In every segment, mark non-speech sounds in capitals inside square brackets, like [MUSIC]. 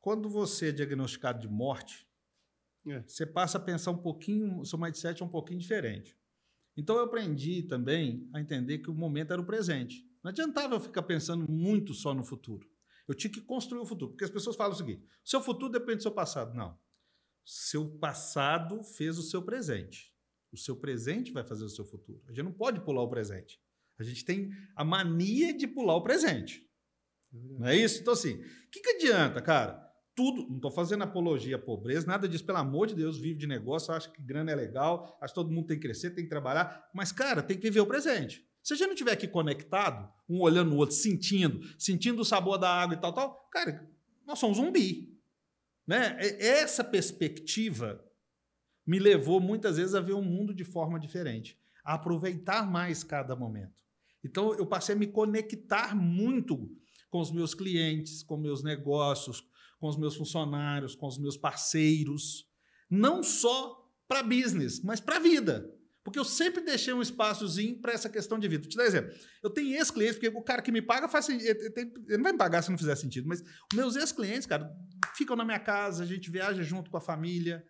Quando você é diagnosticado de morte, é. você passa a pensar um pouquinho, o seu mindset é um pouquinho diferente. Então eu aprendi também a entender que o momento era o presente. Não adiantava eu ficar pensando muito só no futuro. Eu tinha que construir o futuro. Porque as pessoas falam o seguinte: seu futuro depende do seu passado. Não. Seu passado fez o seu presente. O seu presente vai fazer o seu futuro. A gente não pode pular o presente. A gente tem a mania de pular o presente. É não é isso? Então, assim, o que, que adianta, cara? tudo. Não estou fazendo apologia à pobreza, nada disso, pelo amor de Deus, vive de negócio, acho que grana é legal, acho que todo mundo tem que crescer, tem que trabalhar. Mas, cara, tem que viver o presente. Se a gente não estiver aqui conectado, um olhando o outro, sentindo, sentindo o sabor da água e tal, tal, cara, nós somos um zumbi. Né? Essa perspectiva me levou muitas vezes a ver o mundo de forma diferente, a aproveitar mais cada momento. Então eu passei a me conectar muito com os meus clientes, com meus negócios, com os meus funcionários, com os meus parceiros, não só para business, mas para a vida. Porque eu sempre deixei um espaçozinho para essa questão de vida. Vou te dar um exemplo. Eu tenho ex-clientes, porque o cara que me paga faz sentido. ele não vai me pagar se não fizer sentido, mas meus ex-clientes, cara, ficam na minha casa, a gente viaja junto com a família.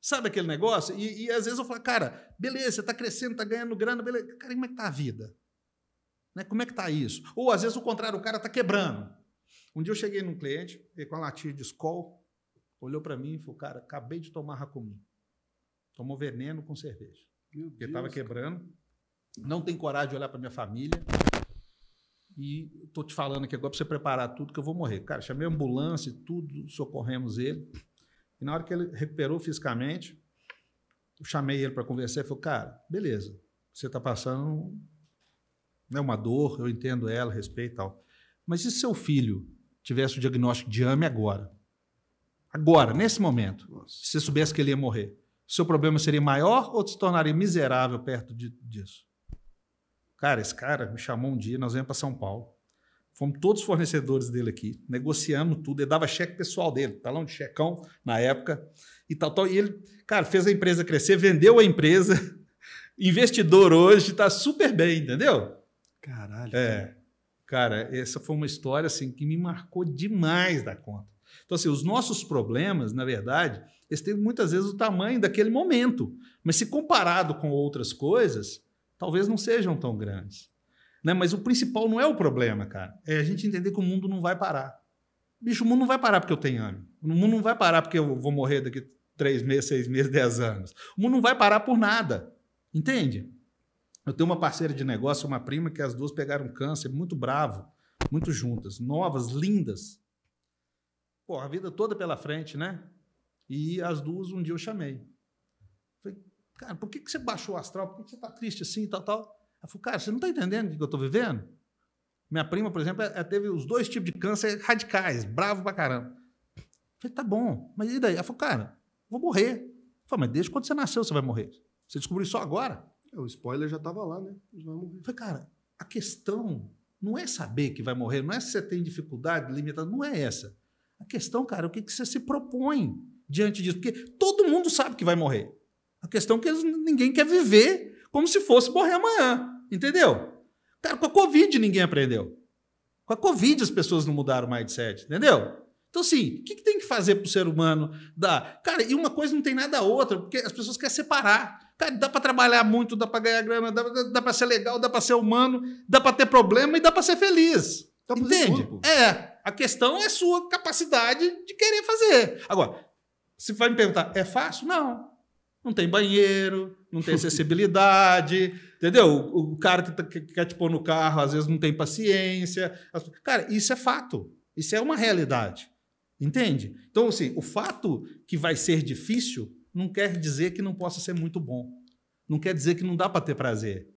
Sabe aquele negócio? E, e às vezes eu falo, cara, beleza, você está crescendo, está ganhando grana, beleza. Cara, como é que tá a vida? Né? Como é que está isso? Ou às vezes o contrário, o cara está quebrando. Um dia eu cheguei num cliente, ele com a latinha de escol, olhou para mim e falou: Cara, acabei de tomar racumim. Tomou veneno com cerveja. Meu porque estava quebrando. Não tem coragem de olhar para minha família. E estou te falando aqui agora para você preparar tudo, que eu vou morrer. Cara, chamei a ambulância e tudo, socorremos ele. E na hora que ele recuperou fisicamente, eu chamei ele para conversar e falou: Cara, beleza, você está passando né, uma dor, eu entendo ela, respeito e tal. Mas e se seu filho tivesse o diagnóstico de AME agora? Agora, nesse momento, Nossa. se você soubesse que ele ia morrer, seu problema seria maior ou se tornaria miserável perto de, disso? Cara, esse cara me chamou um dia, nós viemos para São Paulo. Fomos todos os fornecedores dele aqui, negociamos tudo, ele dava cheque pessoal dele, talão de checão na época e tal, tal. E ele, cara, fez a empresa crescer, vendeu a empresa, [LAUGHS] investidor hoje, está super bem, entendeu? Caralho. É. Cara, essa foi uma história assim que me marcou demais da conta. Então, assim, os nossos problemas, na verdade, eles têm muitas vezes o tamanho daquele momento. Mas se comparado com outras coisas, talvez não sejam tão grandes. Né? Mas o principal não é o problema, cara. É a gente entender que o mundo não vai parar. Bicho, o mundo não vai parar porque eu tenho ano. O mundo não vai parar porque eu vou morrer daqui três meses, seis meses, dez anos. O mundo não vai parar por nada. Entende? Eu tenho uma parceira de negócio, uma prima, que as duas pegaram câncer muito bravo, muito juntas, novas, lindas. Pô, a vida toda pela frente, né? E as duas, um dia eu chamei. Falei, cara, por que, que você baixou o astral? Por que, que você tá triste assim, tal, tal? Ela falou, cara, você não tá entendendo o que, que eu tô vivendo? Minha prima, por exemplo, ela é, é, teve os dois tipos de câncer radicais, bravo pra caramba. falei, tá bom, mas e daí? Ela falou, cara, vou morrer. falei, mas desde quando você nasceu você vai morrer? Você descobriu só agora? É, o spoiler já estava lá, né? Vai morrer. Falei, cara, a questão não é saber que vai morrer, não é se você tem dificuldade limitada, não é essa. A questão, cara, é o que, que você se propõe diante disso, porque todo mundo sabe que vai morrer. A questão é que ninguém quer viver como se fosse morrer amanhã, entendeu? Cara, com a Covid ninguém aprendeu. Com a Covid as pessoas não mudaram o mindset, entendeu? Então, assim, o que, que tem que fazer para o ser humano dar? Cara, e uma coisa não tem nada a outra, porque as pessoas querem separar. Cara, dá para trabalhar muito, dá para ganhar grana, dá, dá para ser legal, dá para ser humano, dá para ter problema e dá para ser feliz. Entende? é. A questão é sua capacidade de querer fazer. Agora, se vai me perguntar, é fácil? Não. Não tem banheiro, não tem [LAUGHS] acessibilidade, entendeu? O, o cara tá, que, que, quer te pôr no carro às vezes não tem paciência. Cara, isso é fato. Isso é uma realidade. Entende? Então, assim, o fato que vai ser difícil não quer dizer que não possa ser muito bom. Não quer dizer que não dá para ter prazer.